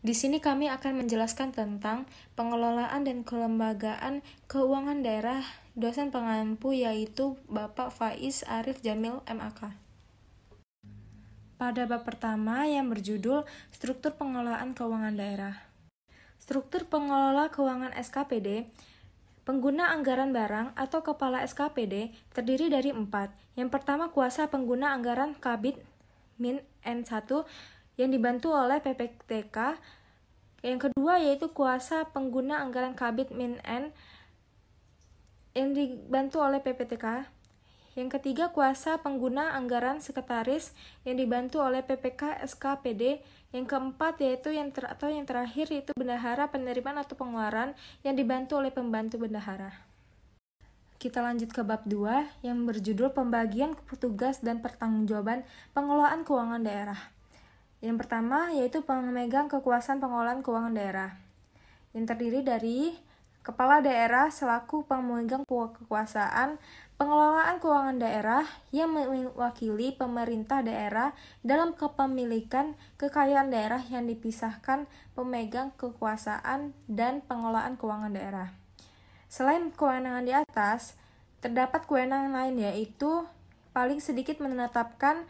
Di sini kami akan menjelaskan tentang pengelolaan dan kelembagaan keuangan daerah dosen pengampu yaitu Bapak Faiz Arif Jamil MAK. Pada bab pertama yang berjudul Struktur Pengelolaan Keuangan Daerah. Struktur pengelola keuangan SKPD Pengguna anggaran barang atau kepala SKPD terdiri dari empat. Yang pertama kuasa pengguna anggaran Kabit Min N1 yang dibantu oleh PPTK. Yang kedua yaitu kuasa pengguna anggaran Kabit Min N yang dibantu oleh PPTK. Yang ketiga kuasa pengguna anggaran sekretaris yang dibantu oleh PPK SKPD. Yang keempat yaitu yang ter atau yang terakhir yaitu bendahara penerimaan atau pengeluaran yang dibantu oleh pembantu bendahara kita lanjut ke bab 2 yang berjudul pembagian tugas dan pertanggungjawaban pengelolaan keuangan daerah. Yang pertama yaitu pemegang kekuasaan pengolahan keuangan daerah, yang terdiri dari kepala daerah selaku pemegang kekuasaan pengelolaan keuangan daerah yang mewakili pemerintah daerah dalam kepemilikan kekayaan daerah yang dipisahkan pemegang kekuasaan dan pengelolaan keuangan daerah. Selain kewenangan di atas, terdapat kewenangan lain yaitu paling sedikit menetapkan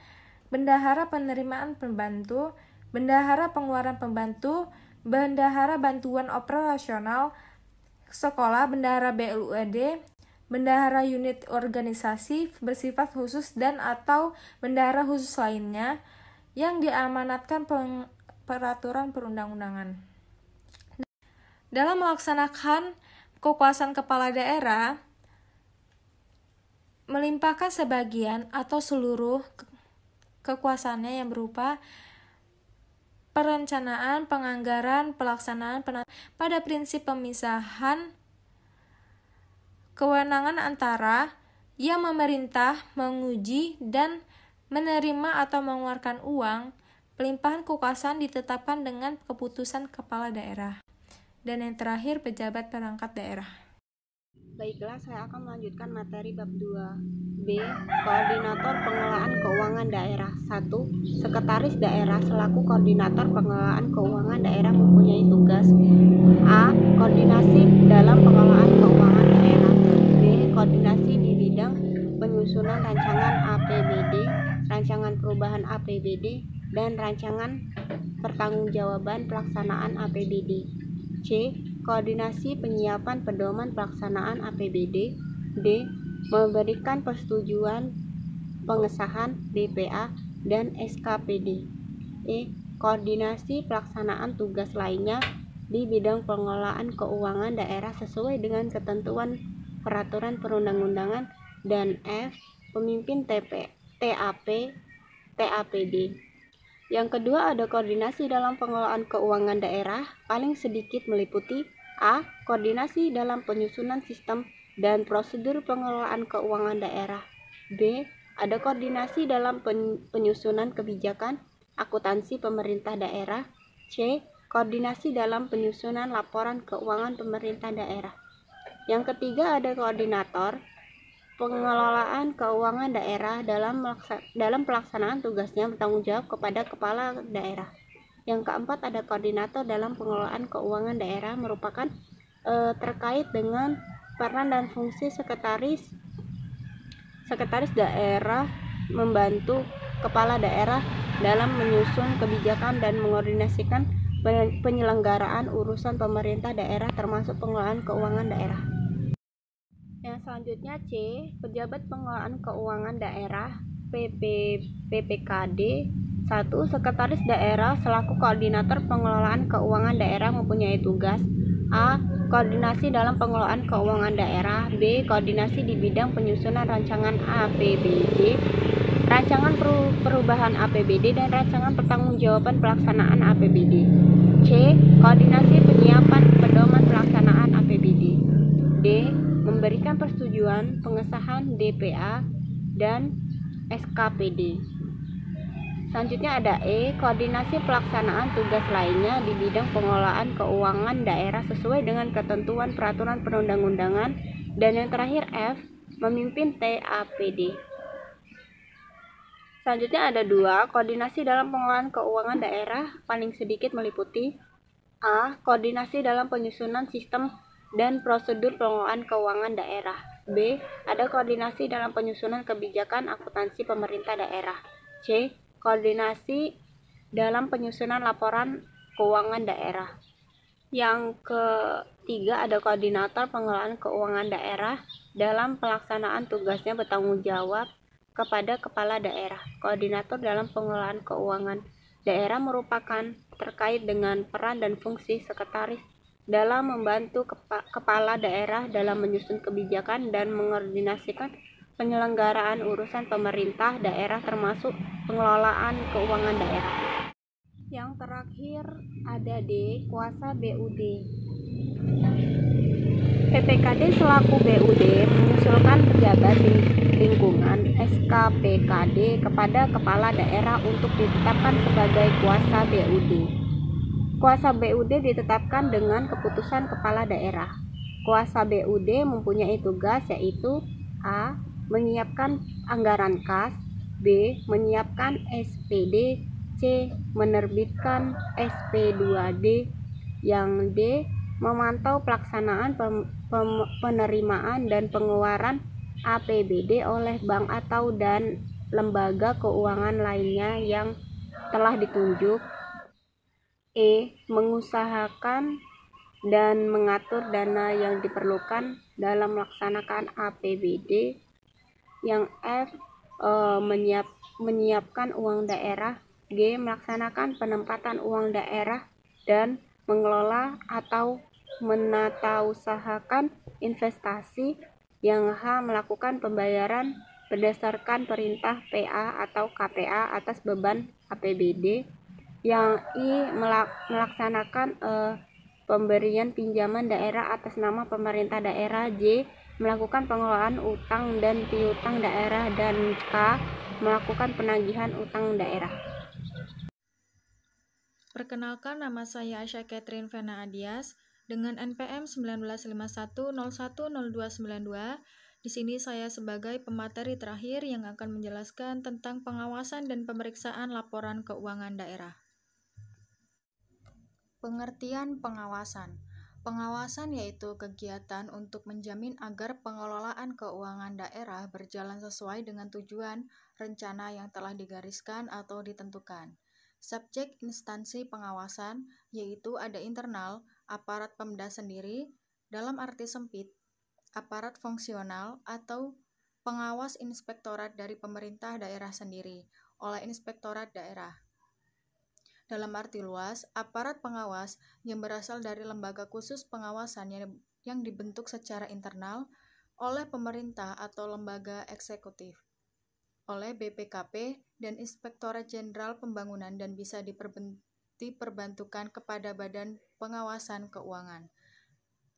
bendahara penerimaan pembantu, bendahara pengeluaran pembantu, bendahara bantuan operasional, sekolah, bendahara BLUAD, e bendahara unit organisasi bersifat khusus dan atau bendahara khusus lainnya yang diamanatkan peraturan perundang-undangan. Dalam melaksanakan kekuasaan kepala daerah, melimpahkan sebagian atau seluruh kekuasaannya yang berupa perencanaan, penganggaran, pelaksanaan, pada prinsip pemisahan kewenangan antara yang memerintah, menguji, dan menerima atau mengeluarkan uang, pelimpahan kekuasaan ditetapkan dengan keputusan kepala daerah. Dan yang terakhir, pejabat perangkat daerah. Baiklah, saya akan melanjutkan materi bab 2. B. Koordinator Pengelolaan Keuangan Daerah 1. Sekretaris Daerah selaku koordinator pengelolaan keuangan daerah mempunyai tugas A. Koordinasi dalam pengelolaan keuangan daerah B. Koordinasi di bidang penyusunan rancangan APBD, rancangan perubahan APBD, dan rancangan pertanggungjawaban pelaksanaan APBD C Koordinasi Penyiapan Pedoman Pelaksanaan APBD D. Memberikan persetujuan pengesahan DPA dan SKPD E. Koordinasi pelaksanaan tugas lainnya di bidang pengelolaan keuangan daerah sesuai dengan ketentuan peraturan perundang-undangan dan F. Pemimpin TP, TAP, TAPD. Yang kedua ada koordinasi dalam pengelolaan keuangan daerah paling sedikit meliputi A. Koordinasi dalam penyusunan sistem dan prosedur pengelolaan keuangan daerah. B. Ada koordinasi dalam penyusunan kebijakan akuntansi pemerintah daerah. C. Koordinasi dalam penyusunan laporan keuangan pemerintah daerah. Yang ketiga ada koordinator pengelolaan keuangan daerah dalam dalam pelaksanaan tugasnya bertanggung jawab kepada kepala daerah. Yang keempat ada koordinator dalam pengelolaan keuangan daerah merupakan e, terkait dengan peran dan fungsi sekretaris sekretaris daerah membantu kepala daerah dalam menyusun kebijakan dan mengoordinasikan penyelenggaraan urusan pemerintah daerah termasuk pengelolaan keuangan daerah. Yang selanjutnya C, pejabat pengelolaan keuangan daerah PP, PPKD 1. Sekretaris daerah selaku koordinator pengelolaan keuangan daerah mempunyai tugas A. Koordinasi dalam pengelolaan keuangan daerah B. Koordinasi di bidang penyusunan rancangan APBD Rancangan perubahan APBD dan rancangan pertanggungjawaban pelaksanaan APBD C. Koordinasi penyiapan pedoman pelaksanaan APBD D. Memberikan persetujuan pengesahan DPA dan SKPD Selanjutnya ada E, koordinasi pelaksanaan tugas lainnya di bidang pengelolaan keuangan daerah sesuai dengan ketentuan peraturan perundang-undangan dan yang terakhir F, memimpin TAPD. Selanjutnya ada dua, koordinasi dalam pengelolaan keuangan daerah paling sedikit meliputi A. Koordinasi dalam penyusunan sistem dan prosedur pengelolaan keuangan daerah. B. Ada koordinasi dalam penyusunan kebijakan akuntansi pemerintah daerah. C koordinasi dalam penyusunan laporan keuangan daerah. Yang ketiga ada koordinator pengelolaan keuangan daerah dalam pelaksanaan tugasnya bertanggung jawab kepada kepala daerah. Koordinator dalam pengelolaan keuangan daerah merupakan terkait dengan peran dan fungsi sekretaris dalam membantu kepala daerah dalam menyusun kebijakan dan mengordinasikan penyelenggaraan urusan pemerintah daerah termasuk pengelolaan keuangan daerah. Yang terakhir ada D, kuasa BUD. PPKD selaku BUD mengusulkan pejabat lingkungan SKPKD kepada kepala daerah untuk ditetapkan sebagai kuasa BUD. Kuasa BUD ditetapkan dengan keputusan kepala daerah. Kuasa BUD mempunyai tugas yaitu A menyiapkan anggaran kas, B. menyiapkan SPD, C. menerbitkan SP2D, yang D. memantau pelaksanaan pem, pem, penerimaan dan pengeluaran APBD oleh bank atau dan lembaga keuangan lainnya yang telah ditunjuk, E. mengusahakan dan mengatur dana yang diperlukan dalam melaksanakan APBD yang F e, eh, menyiap, menyiapkan uang daerah, G melaksanakan penempatan uang daerah dan mengelola atau menata investasi, yang H melakukan pembayaran berdasarkan perintah PA atau KPA atas beban APBD, yang I melaksanakan e, pemberian pinjaman daerah atas nama pemerintah daerah, J melakukan pengelolaan utang dan piutang daerah dan K melakukan penagihan utang daerah. Perkenalkan nama saya Asya Catherine Vena Adias dengan NPM 1951010292. Di sini saya sebagai pemateri terakhir yang akan menjelaskan tentang pengawasan dan pemeriksaan laporan keuangan daerah. Pengertian pengawasan Pengawasan yaitu kegiatan untuk menjamin agar pengelolaan keuangan daerah berjalan sesuai dengan tujuan rencana yang telah digariskan atau ditentukan. Subjek instansi pengawasan yaitu ada internal, aparat Pemda sendiri dalam arti sempit, aparat fungsional atau pengawas inspektorat dari pemerintah daerah sendiri oleh inspektorat daerah. Dalam arti luas, aparat pengawas yang berasal dari lembaga khusus pengawasan yang, yang dibentuk secara internal oleh pemerintah atau lembaga eksekutif oleh BPKP dan Inspektorat Jenderal Pembangunan dan bisa diperbantukan kepada Badan Pengawasan Keuangan.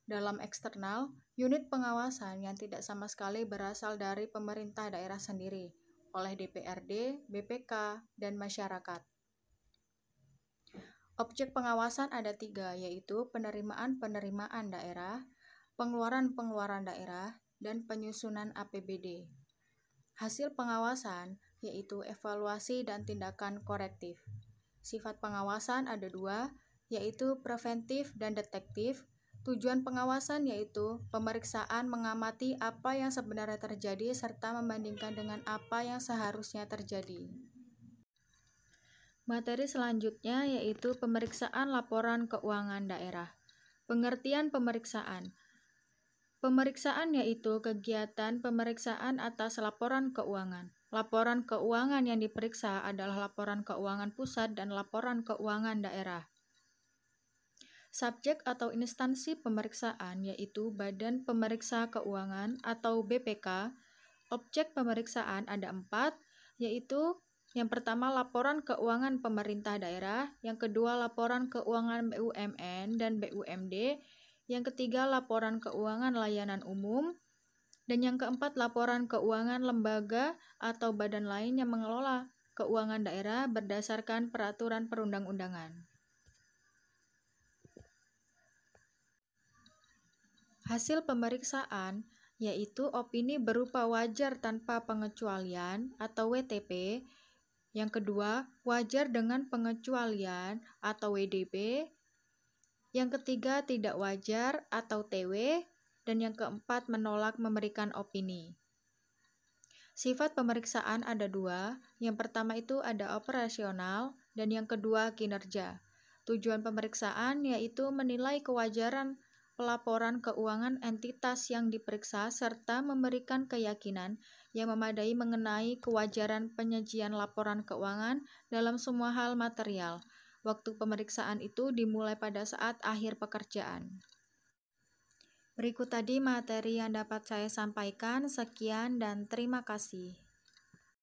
Dalam eksternal, unit pengawasan yang tidak sama sekali berasal dari pemerintah daerah sendiri, oleh DPRD, BPK, dan masyarakat. Objek pengawasan ada tiga, yaitu penerimaan-penerimaan daerah, pengeluaran-pengeluaran daerah, dan penyusunan APBD. Hasil pengawasan yaitu evaluasi dan tindakan korektif. Sifat pengawasan ada dua, yaitu preventif dan detektif. Tujuan pengawasan yaitu pemeriksaan mengamati apa yang sebenarnya terjadi serta membandingkan dengan apa yang seharusnya terjadi. Materi selanjutnya yaitu pemeriksaan laporan keuangan daerah. Pengertian pemeriksaan. Pemeriksaan yaitu kegiatan pemeriksaan atas laporan keuangan. Laporan keuangan yang diperiksa adalah laporan keuangan pusat dan laporan keuangan daerah. Subjek atau instansi pemeriksaan yaitu Badan Pemeriksa Keuangan atau BPK. Objek pemeriksaan ada empat, yaitu yang pertama, laporan keuangan pemerintah daerah. Yang kedua, laporan keuangan BUMN dan BUMD. Yang ketiga, laporan keuangan layanan umum. Dan yang keempat, laporan keuangan lembaga atau badan lain yang mengelola keuangan daerah berdasarkan peraturan perundang-undangan. Hasil pemeriksaan yaitu opini berupa wajar tanpa pengecualian atau WTP yang kedua, wajar dengan pengecualian atau WDP. Yang ketiga, tidak wajar atau TW. Dan yang keempat, menolak memberikan opini. Sifat pemeriksaan ada dua. Yang pertama itu ada operasional dan yang kedua kinerja. Tujuan pemeriksaan yaitu menilai kewajaran pelaporan keuangan entitas yang diperiksa serta memberikan keyakinan yang memadai mengenai kewajaran penyajian laporan keuangan dalam semua hal material. Waktu pemeriksaan itu dimulai pada saat akhir pekerjaan. Berikut tadi materi yang dapat saya sampaikan. Sekian dan terima kasih.